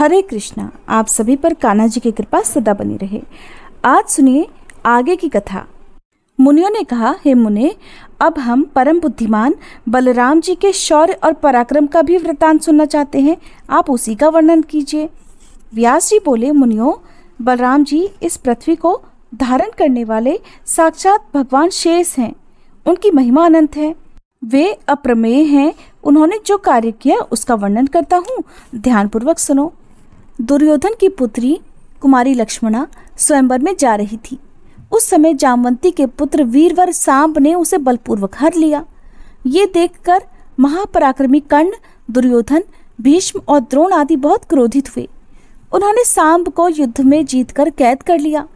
हरे कृष्णा आप सभी पर कान्हा जी की कृपा सदा बनी रहे आज सुनिए आगे की कथा मुनियों ने कहा हे मुने अब हम परम बुद्धिमान बलराम जी के शौर्य और पराक्रम का भी वृतांत सुनना चाहते हैं आप उसी का वर्णन कीजिए व्यास जी बोले मुनियों बलराम जी इस पृथ्वी को धारण करने वाले साक्षात भगवान शेष हैं उनकी महिमा अनंत है वे अप्रमेय हैं उन्होंने जो कार्य किया उसका वर्णन करता हूँ ध्यानपूर्वक सुनो दुर्योधन की पुत्री कुमारी लक्ष्मणा स्वयंवर में जा रही थी उस समय जामवंती के पुत्र वीरवर सांप ने उसे बलपूर्वक हर लिया ये देखकर महापराक्रमी कर्ण दुर्योधन भीष्म और द्रोण आदि बहुत क्रोधित हुए उन्होंने सांब को युद्ध में जीतकर कैद कर लिया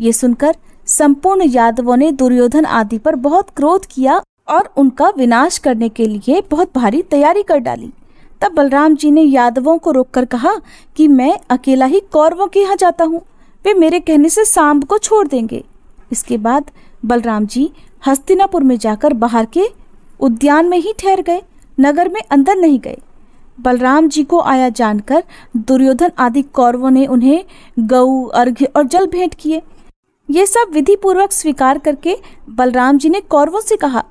ये सुनकर संपूर्ण यादवों ने दुर्योधन आदि पर बहुत क्रोध किया और उनका विनाश करने के लिए बहुत भारी तैयारी कर डाली तब बलराम जी ने यादवों को रोककर कहा कि मैं अकेला ही कौरवों के यहाँ जाता हूँ वे मेरे कहने से सांब को छोड़ देंगे इसके बाद बलराम जी हस्तिनापुर में जाकर बाहर के उद्यान में ही ठहर गए नगर में अंदर नहीं गए बलराम जी को आया जानकर दुर्योधन आदि कौरवों ने उन्हें गऊ अर्घ्य और जल भेंट किए ये सब विधि पूर्वक स्वीकार करके बलराम जी ने कौरवों से कहा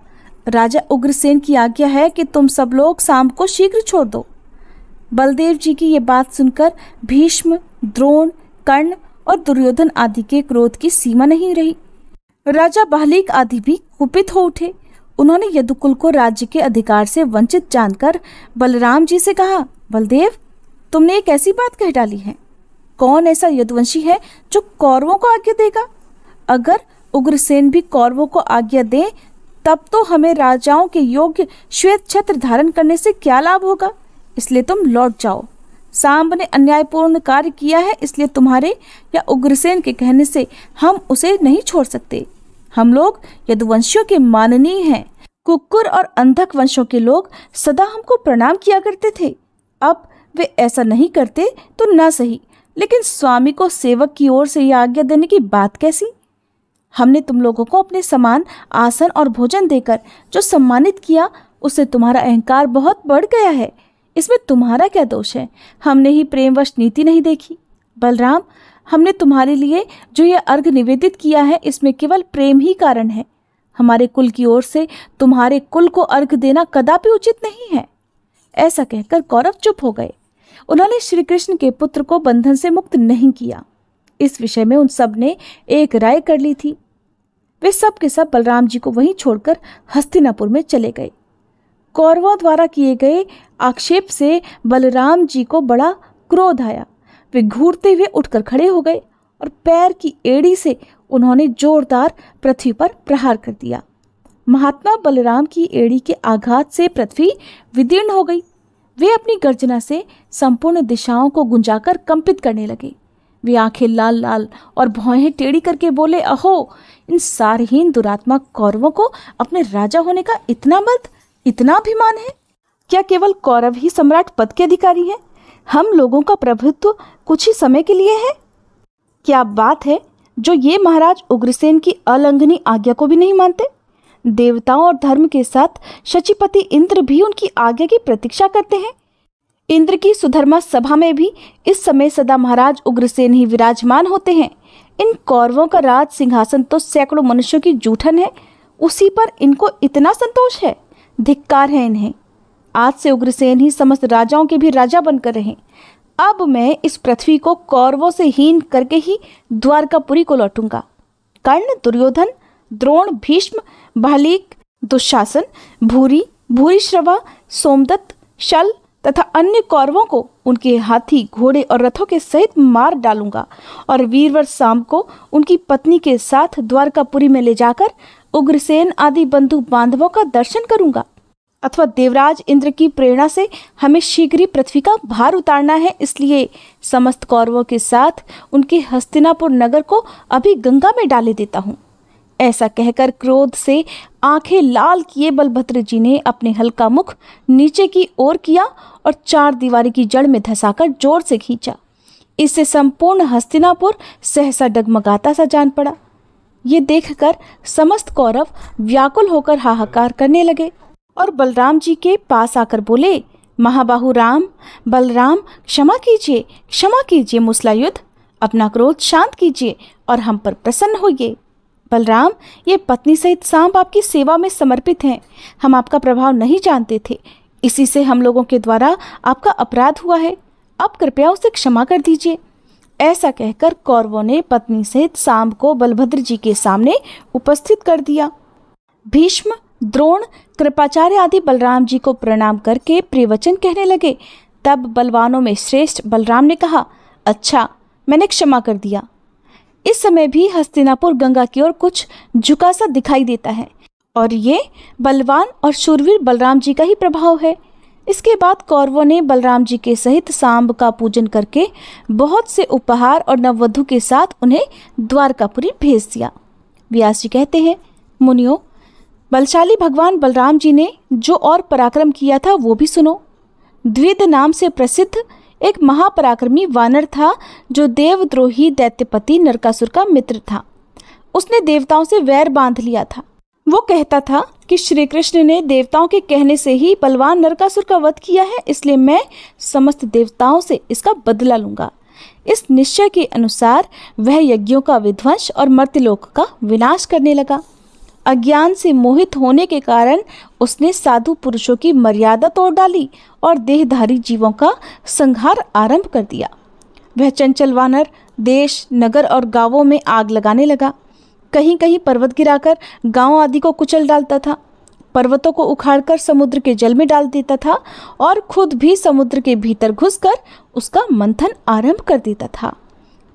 राजा उग्रसेन की आज्ञा है कि तुम सब लोग शाम को शीघ्र छोड़ दो बलदेव जी की ये बात सुनकर भीष्म द्रोण कर्ण और दुर्योधन आदि के क्रोध की सीमा नहीं रही राजा बहलीक आदि भी कुपित हो उठे उन्होंने यदुकुल को राज्य के अधिकार से वंचित जानकर बलराम जी से कहा बलदेव तुमने एक ऐसी बात कह डाली है कौन ऐसा यदुवंशी है जो कौरवों को आज्ञा देगा अगर उग्रसेन भी कौरवों को आज्ञा दे तब तो हमें राजाओं के योग्य श्वेत छत्र धारण करने से क्या लाभ होगा इसलिए तुम लौट जाओ सांब ने अन्यायपूर्ण कार्य किया है इसलिए तुम्हारे या उग्रसेन के कहने से हम उसे नहीं छोड़ सकते हम लोग यदुवंशियों के माननीय हैं कुकुर और अंधक वंशों के लोग सदा हमको प्रणाम किया करते थे अब वे ऐसा नहीं करते तो ना सही लेकिन स्वामी को सेवक की ओर से यह आज्ञा देने की बात कैसी हमने तुम लोगों को अपने समान आसन और भोजन देकर जो सम्मानित किया उससे तुम्हारा अहंकार बहुत बढ़ गया है इसमें तुम्हारा क्या दोष है हमने ही प्रेमवश नीति नहीं देखी बलराम हमने तुम्हारे लिए जो यह अर्घ निवेदित किया है इसमें केवल प्रेम ही कारण है हमारे कुल की ओर से तुम्हारे कुल को अर्घ देना कदापि उचित नहीं है ऐसा कहकर कौरव चुप हो गए उन्होंने श्री कृष्ण के पुत्र को बंधन से मुक्त नहीं किया इस विषय में उन सब ने एक राय कर ली थी वे सब के सब बलराम जी को वहीं छोड़कर हस्तिनापुर में चले गए कौरवों द्वारा किए गए आक्षेप से बलराम जी को बड़ा क्रोध आया वे घूरते हुए उठकर खड़े हो गए और पैर की एड़ी से उन्होंने जोरदार पृथ्वी पर प्रहार कर दिया महात्मा बलराम की एड़ी के आघात से पृथ्वी विदीर्ण हो गई वे अपनी गर्जना से संपूर्ण दिशाओं को गुंजाकर कंपित करने लगे वे आंखें लाल लाल और भौहें टेढ़ी करके बोले अहो इन सारहीन दुरात्मा कौरवों को अपने राजा होने का इतना मत इतना अभिमान है क्या केवल कौरव ही सम्राट पद के अधिकारी हैं हम लोगों का प्रभुत्व कुछ ही समय के लिए है क्या बात है जो ये महाराज उग्रसेन की अलंघनी आज्ञा को भी नहीं मानते देवताओं और धर्म के साथ शचिपति इंद्र भी उनकी आज्ञा की प्रतीक्षा करते हैं इंद्र की सुधर्मा सभा में भी इस समय सदा महाराज उग्रसेन ही विराजमान होते हैं इन कौरवों का राज सिंहासन तो सैकड़ों मनुष्यों की जूठन है उसी पर इनको इतना संतोष है धिक्कार है इन्हें आज से उग्रसेन ही समस्त राजाओं के भी राजा बनकर रहे अब मैं इस पृथ्वी को कौरवों से हीन करके ही द्वारकापुरी को लौटूंगा कर्ण दुर्योधन द्रोण भीष्म भालिक दुशासन भूरी भूरी श्रवा सोमदत्त शल तथा अन्य कौरवों को उनके हाथी घोड़े और रथों के सहित मार डालूंगा और वीरवर शाम को उनकी पत्नी के साथ द्वारकापुरी में ले जाकर उग्रसेन आदि बंधु बांधवों का दर्शन करूंगा अथवा देवराज इंद्र की प्रेरणा से हमें शीघ्र ही पृथ्वी का भार उतारना है इसलिए समस्त कौरवों के साथ उनके हस्तिनापुर नगर को अभी गंगा में डाले देता हूँ ऐसा कहकर क्रोध से आंखें लाल किए बलभद्र जी ने अपने हल्का मुख नीचे की ओर किया और चार दीवारी की जड़ में धसाकर जोर से खींचा इससे संपूर्ण हस्तिनापुर सहसा डगमगाता सा जान पड़ा ये देखकर समस्त कौरव व्याकुल होकर हाहाकार करने लगे और बलराम जी के पास आकर बोले महाबाहु राम बलराम क्षमा कीजिए क्षमा कीजिए मुसलायुद्ध अपना क्रोध शांत कीजिए और हम पर प्रसन्न होइए बलराम ये पत्नी सहित सांप आपकी सेवा में समर्पित हैं हम आपका प्रभाव नहीं जानते थे इसी से हम लोगों के द्वारा आपका अपराध हुआ है अब कृपया उसे क्षमा कर दीजिए ऐसा कहकर कौरवों ने पत्नी सहित सांब को बलभद्र जी के सामने उपस्थित कर दिया भीष्म द्रोण कृपाचार्य आदि बलराम जी को प्रणाम करके प्रिवचन कहने लगे तब बलवानों में श्रेष्ठ बलराम ने कहा अच्छा मैंने क्षमा कर दिया इस समय भी हस्तिनापुर गंगा की ओर कुछ झुका सा दिखाई देता है और ये बलवान और शूरवीर बलराम जी का ही प्रभाव है इसके बाद कौरवों ने बलराम जी के सहित सांब का पूजन करके बहुत से उपहार और नववधु के साथ उन्हें द्वारकापुरी भेज दिया व्यास जी कहते हैं मुनियो बलशाली भगवान बलराम जी ने जो और पराक्रम किया था वो भी सुनो द्विध नाम से प्रसिद्ध एक महापराक्रमी वानर था जो देवद्रोही दैत्यपति नरकासुर का मित्र था उसने देवताओं से वैर बांध लिया था वो कहता था कि श्री कृष्ण ने देवताओं के कहने से ही बलवान नरकासुर का वध किया है इसलिए मैं समस्त देवताओं से इसका बदला लूंगा इस निश्चय के अनुसार वह यज्ञों का विध्वंस और मर्त्यलोक का विनाश करने लगा अज्ञान से मोहित होने के कारण उसने साधु पुरुषों की मर्यादा तोड़ डाली और देहधारी जीवों का संहार आरंभ कर दिया वह चंचल वानर देश नगर और गांवों में आग लगाने लगा कहीं कहीं पर्वत गिराकर गांव आदि को कुचल डालता था पर्वतों को उखाड़कर समुद्र के जल में डाल देता था और खुद भी समुद्र के भीतर घुसकर उसका मंथन आरंभ कर देता था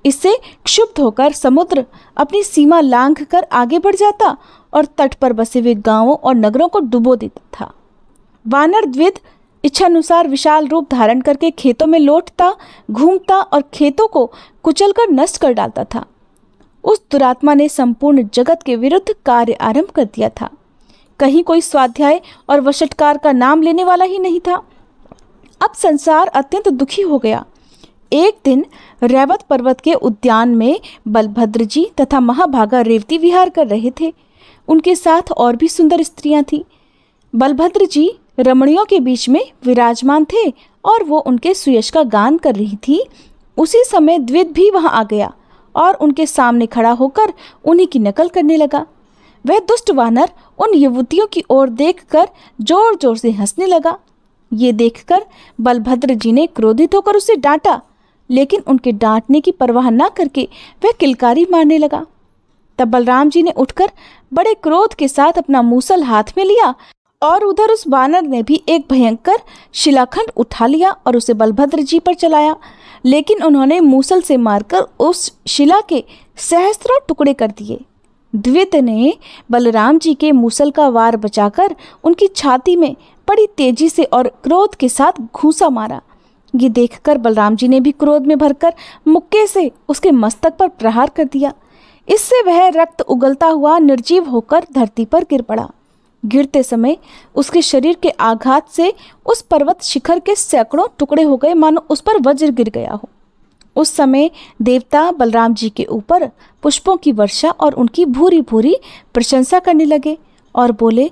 इससे क्षुब्ध होकर समुद्र अपनी सीमा लांघ कर आगे बढ़ जाता और तट पर बसे हुए गांवों और नगरों को डुबो देता था वानर द्विद इच्छानुसार विशाल रूप धारण करके खेतों में लौटता घूमता और खेतों को कुचल कर नष्ट कर डालता था उस दुरात्मा ने संपूर्ण जगत के विरुद्ध कार्य आरंभ कर दिया था कहीं कोई स्वाध्याय और वशटकार का नाम लेने वाला ही नहीं था अब संसार अत्यंत दुखी हो गया एक दिन रैवत पर्वत के उद्यान में बलभद्र जी तथा महाभागा रेवती विहार कर रहे थे उनके साथ और भी सुंदर स्त्रियां थीं बलभद्र जी रमणियों के बीच में विराजमान थे और वो उनके सुयश का गान कर रही थी उसी समय द्वित भी वहाँ आ गया और उनके सामने खड़ा होकर उन्हीं की नकल करने लगा वह दुष्ट वानर उन युवतियों की ओर देखकर जोर जोर से हंसने लगा ये देखकर बलभद्र जी ने क्रोधित होकर उसे डांटा लेकिन उनके डांटने की परवाह न करके वह किलकारी मारने लगा तब बलराम जी ने उठकर बड़े क्रोध के साथ अपना मूसल हाथ में लिया और उधर उस बानर ने भी एक भयंकर शिलाखंड उठा लिया और उसे बलभद्र जी पर चलाया लेकिन उन्होंने मूसल से मारकर उस शिला के सहस्त्रों टुकड़े कर दिए द्वित ने बलराम जी के मूसल का वार बचाकर उनकी छाती में बड़ी तेजी से और क्रोध के साथ घूसा मारा ये देखकर बलराम जी ने भी क्रोध में भरकर मुक्के से उसके मस्तक पर प्रहार कर दिया इससे वह रक्त उगलता हुआ निर्जीव होकर धरती पर गिर पड़ा गिरते समय उसके शरीर के आघात से उस पर्वत शिखर के सैकड़ों टुकड़े हो गए मानो उस पर वज्र गिर गया हो उस समय देवता बलराम जी के ऊपर पुष्पों की वर्षा और उनकी भूरी भूरी प्रशंसा करने लगे और बोले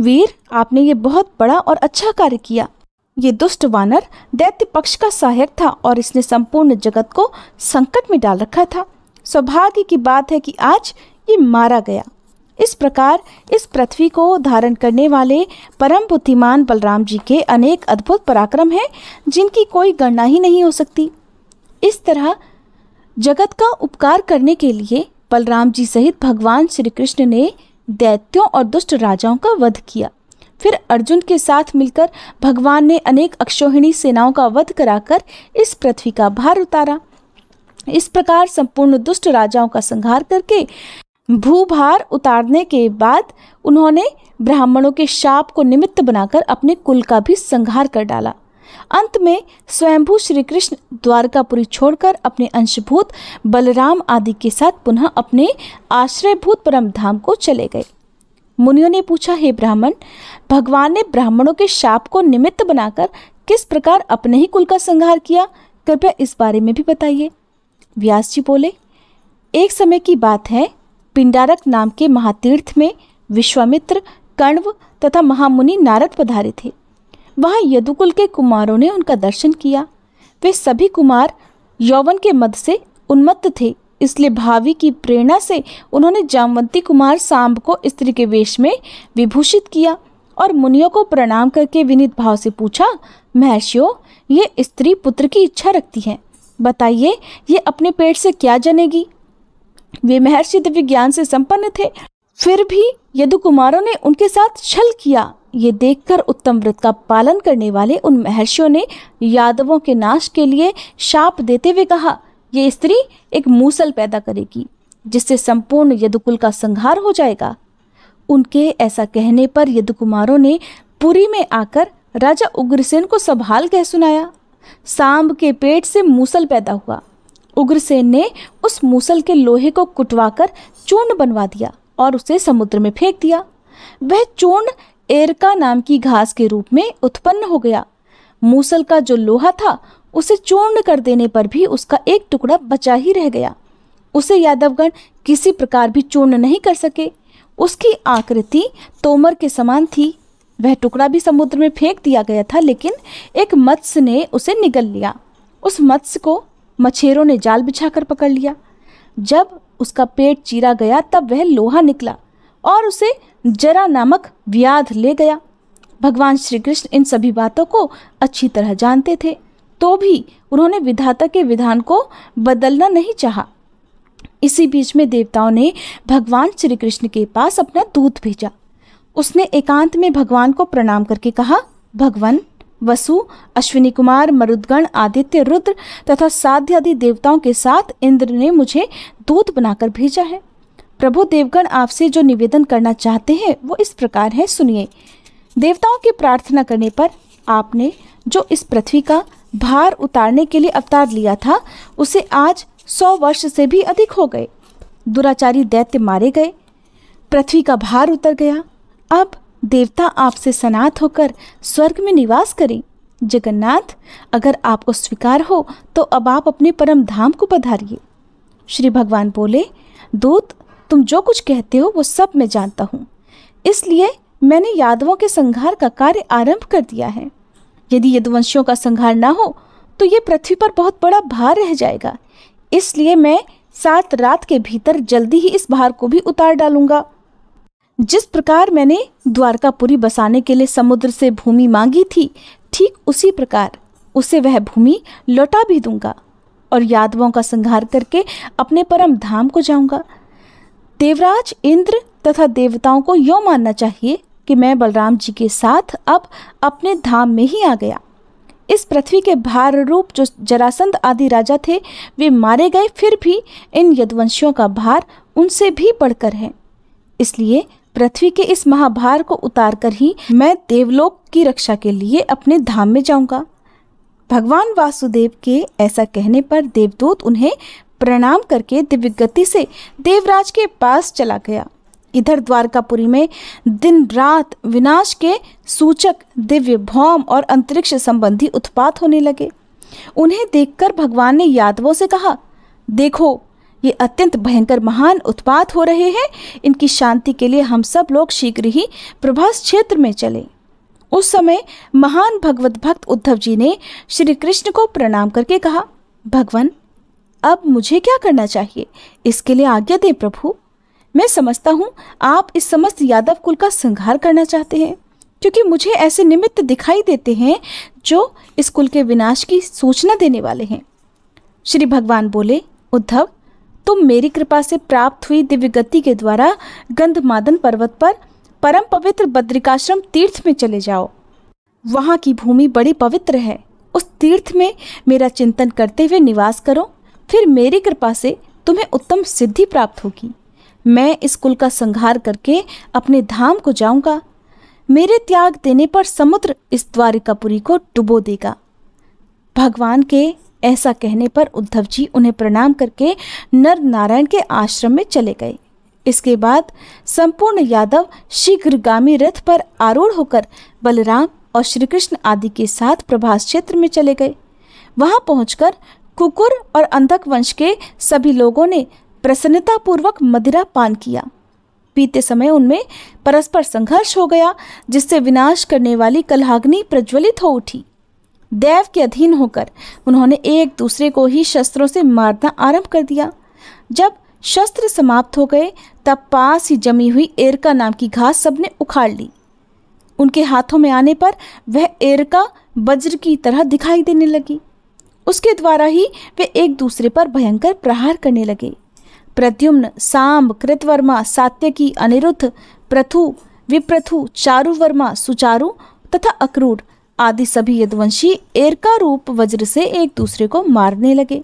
वीर आपने ये बहुत बड़ा और अच्छा कार्य किया ये दुष्ट वानर दैत्य पक्ष का सहायक था और इसने संपूर्ण जगत को संकट में डाल रखा था सौभाग्य की बात है कि आज ये मारा गया इस प्रकार इस पृथ्वी को धारण करने वाले परम बुद्धिमान बलराम जी के अनेक अद्भुत पराक्रम हैं जिनकी कोई गणना ही नहीं हो सकती इस तरह जगत का उपकार करने के लिए बलराम जी सहित भगवान श्री कृष्ण ने दैत्यों और दुष्ट राजाओं का वध किया फिर अर्जुन के साथ मिलकर भगवान ने अनेक अक्षोहिणी सेनाओं का वध कराकर इस पृथ्वी का भार उतारा इस प्रकार संपूर्ण दुष्ट राजाओं का संहार करके भूभार उतारने के बाद उन्होंने ब्राह्मणों के शाप को निमित्त बनाकर अपने कुल का भी संहार कर डाला अंत में स्वयंभू श्री कृष्ण द्वारकापुरी छोड़कर अपने अंशभूत बलराम आदि के साथ पुनः अपने आश्रयभूत परम धाम को चले गए मुनियों ने पूछा हे ब्राह्मण भगवान ने ब्राह्मणों के शाप को निमित्त बनाकर किस प्रकार अपने ही कुल का संहार किया कृपया इस बारे में भी बताइए व्यास जी बोले एक समय की बात है पिंडारक नाम के महातीर्थ में विश्वामित्र कण्व तथा महामुनि नारद पधारे थे वहाँ यदुकुल के कुमारों ने उनका दर्शन किया वे सभी कुमार यौवन के मद से उन्मत्त थे इसलिए भावी की प्रेरणा से उन्होंने जामवंती कुमार सांब को स्त्री के वेश में विभूषित किया और मुनियों को प्रणाम करके विनित भाव से पूछा महर्षियों ये स्त्री पुत्र की इच्छा रखती है बताइए ये अपने पेट से क्या जनेगी वे महर्षि दिव्य ज्ञान से संपन्न थे फिर भी यदु कुमारों ने उनके साथ छल किया ये देखकर उत्तम व्रत का पालन करने वाले उन महर्षियों ने यादवों के नाश के लिए शाप देते हुए कहा ये स्त्री एक मूसल पैदा करेगी जिससे संपूर्ण यदुकुल का संहार हो जाएगा उनके ऐसा कहने पर यदुकुमारों ने पुरी में आकर राजा उग्रसेन को संभाल कह सुनाया सांब के पेट से मूसल पैदा हुआ उग्रसेन ने उस मूसल के लोहे को कुटवाकर चूर्ण बनवा दिया और उसे समुद्र में फेंक दिया वह चूर्ण एरका नाम की घास के रूप में उत्पन्न हो गया मूसल का जो लोहा था उसे चूर्ण कर देने पर भी उसका एक टुकड़ा बचा ही रह गया उसे यादवगण किसी प्रकार भी चूर्ण नहीं कर सके उसकी आकृति तोमर के समान थी वह टुकड़ा भी समुद्र में फेंक दिया गया था लेकिन एक मत्स्य ने उसे निगल लिया उस मत्स्य को मछेरों ने जाल बिछाकर पकड़ लिया जब उसका पेट चीरा गया तब वह लोहा निकला और उसे जरा नामक व्याध ले गया भगवान श्री कृष्ण इन सभी बातों को अच्छी तरह जानते थे तो भी उन्होंने विधाता के विधान को बदलना नहीं चाहा इसी बीच में देवताओं ने भगवान श्री कृष्ण के पास अपना दूत भेजा उसने एकांत में भगवान को प्रणाम करके कहा भगवान वसु अश्विनी कुमार मरुदगण आदित्य रुद्र तथा साध्य आदि देवताओं के साथ इंद्र ने मुझे दूत बनाकर भेजा है प्रभु देवगण आपसे जो निवेदन करना चाहते हैं वो इस प्रकार है सुनिए देवताओं की प्रार्थना करने पर आपने जो इस पृथ्वी का भार उतारने के लिए अवतार लिया था उसे आज सौ वर्ष से भी अधिक हो गए दुराचारी दैत्य मारे गए पृथ्वी का भार उतर गया अब देवता आपसे सनात होकर स्वर्ग में निवास करें जगन्नाथ अगर आपको स्वीकार हो तो अब आप अपने परम धाम को पधारिए श्री भगवान बोले दूत तुम जो कुछ कहते हो वो सब मैं जानता हूँ इसलिए मैंने यादवों के संहार का कार्य आरंभ कर दिया है यदि यदुवंशियों का संहार ना हो तो ये पृथ्वी पर बहुत बड़ा भार रह जाएगा इसलिए मैं सात रात के भीतर जल्दी ही इस भार को भी उतार डालूंगा जिस प्रकार मैंने द्वारकापुरी बसाने के लिए समुद्र से भूमि मांगी थी ठीक उसी प्रकार उसे वह भूमि लौटा भी दूंगा और यादवों का संहार करके अपने परम धाम को जाऊंगा देवराज इंद्र तथा देवताओं को यो मानना चाहिए कि मैं बलराम जी के साथ अब अपने धाम में ही आ गया इस पृथ्वी के भार रूप जो जरासंध आदि राजा थे वे मारे गए फिर भी इन यदवंशियों का भार उनसे भी बढ़कर है इसलिए पृथ्वी के इस महाभार को उतार कर ही मैं देवलोक की रक्षा के लिए अपने धाम में जाऊंगा भगवान वासुदेव के ऐसा कहने पर देवदूत उन्हें प्रणाम करके दिव्य गति से देवराज के पास चला गया इधर द्वारकापुरी में दिन रात विनाश के सूचक दिव्य भौम और अंतरिक्ष संबंधी उत्पात होने लगे उन्हें देखकर भगवान ने यादवों से कहा देखो ये अत्यंत भयंकर महान उत्पात हो रहे हैं इनकी शांति के लिए हम सब लोग शीघ्र ही प्रभास क्षेत्र में चले उस समय महान भगवत भक्त उद्धव जी ने श्री कृष्ण को प्रणाम करके कहा भगवान अब मुझे क्या करना चाहिए इसके लिए आज्ञा दे प्रभु मैं समझता हूँ आप इस समस्त यादव कुल का संहार करना चाहते हैं क्योंकि मुझे ऐसे निमित्त दिखाई देते हैं जो इस कुल के विनाश की सूचना देने वाले हैं श्री भगवान बोले उद्धव तुम मेरी कृपा से प्राप्त हुई दिव्य गति के द्वारा गंधमादन पर्वत पर परम पवित्र बद्रिकाश्रम तीर्थ में चले जाओ वहाँ की भूमि बड़ी पवित्र है उस तीर्थ में मेरा चिंतन करते हुए निवास करो फिर मेरी कृपा से तुम्हें उत्तम सिद्धि प्राप्त होगी मैं इस कुल का संहार करके अपने धाम को जाऊंगा मेरे त्याग देने पर समुद्र इस द्वारिकापुरी को डुबो देगा भगवान के ऐसा कहने पर उद्धव जी उन्हें प्रणाम करके नर नारायण के आश्रम में चले गए इसके बाद संपूर्ण यादव शीघ्रगामी रथ पर आरूढ़ होकर बलराम और श्री कृष्ण आदि के साथ प्रभास क्षेत्र में चले गए वहां पहुंचकर कुकुर और अंधक वंश के सभी लोगों ने प्रसन्नतापूर्वक मदिरा पान किया पीते समय उनमें परस्पर संघर्ष हो गया जिससे विनाश करने वाली कलहाग्नि प्रज्वलित हो उठी देव के अधीन होकर उन्होंने एक दूसरे को ही शस्त्रों से मारना आरंभ कर दिया जब शस्त्र समाप्त हो गए तब पास ही जमी हुई एरका नाम की घास सबने उखाड़ ली उनके हाथों में आने पर वह एरका वज्र की तरह दिखाई देने लगी उसके द्वारा ही वे एक दूसरे पर भयंकर प्रहार करने लगे प्रद्युम्न सांब कृतवर्मा सात्यकी अनिरुद्ध प्रथु विप्रथु चारुवर्मा सुचारु तथा अक्रूर आदि सभी यदवंशी एरका रूप वज्र से एक दूसरे को मारने लगे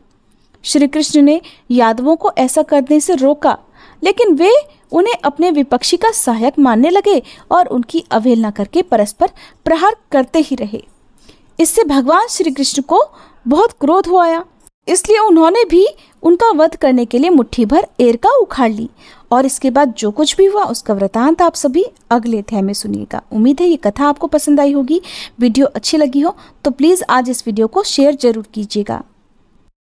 श्री कृष्ण ने यादवों को ऐसा करने से रोका लेकिन वे उन्हें अपने विपक्षी का सहायक मानने लगे और उनकी अवहेलना करके परस्पर प्रहार करते ही रहे इससे भगवान श्री कृष्ण को बहुत क्रोध हुआ इसलिए उन्होंने भी उनका वध करने के लिए मुट्ठी भर एरका उखाड़ ली और इसके बाद जो कुछ भी हुआ उसका वृतांत आप सभी अगले अध्याय में सुनिएगा उम्मीद है ये कथा आपको पसंद आई होगी वीडियो अच्छी लगी हो तो प्लीज़ आज इस वीडियो को शेयर जरूर कीजिएगा